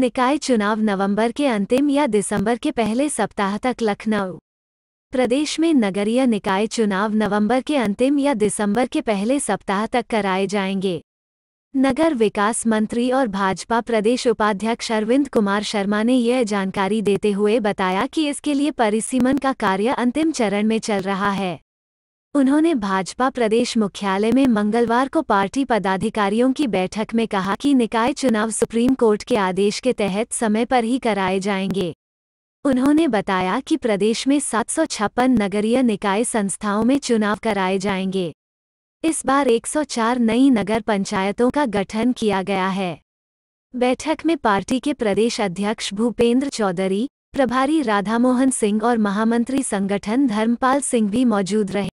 निकाय चुनाव नवंबर के अंतिम या दिसंबर के पहले सप्ताह तक लखनऊ प्रदेश में नगरीय निकाय चुनाव नवंबर के अंतिम या दिसंबर के पहले सप्ताह तक कराए जाएंगे नगर विकास मंत्री और भाजपा प्रदेश उपाध्यक्ष अरविंद कुमार शर्मा ने यह जानकारी देते हुए बताया कि इसके लिए परिसीमन का कार्य अंतिम चरण में चल रहा है उन्होंने भाजपा प्रदेश मुख्यालय में मंगलवार को पार्टी पदाधिकारियों की बैठक में कहा कि निकाय चुनाव सुप्रीम कोर्ट के आदेश के तहत समय पर ही कराए जाएंगे उन्होंने बताया कि प्रदेश में सात नगरीय निकाय संस्थाओं में चुनाव कराए जाएंगे इस बार 104 नई नगर पंचायतों का गठन किया गया है बैठक में पार्टी के प्रदेश अध्यक्ष भूपेंद्र चौधरी प्रभारी राधामोहन सिंह और महामंत्री संगठन धर्मपाल सिंह भी मौजूद रहे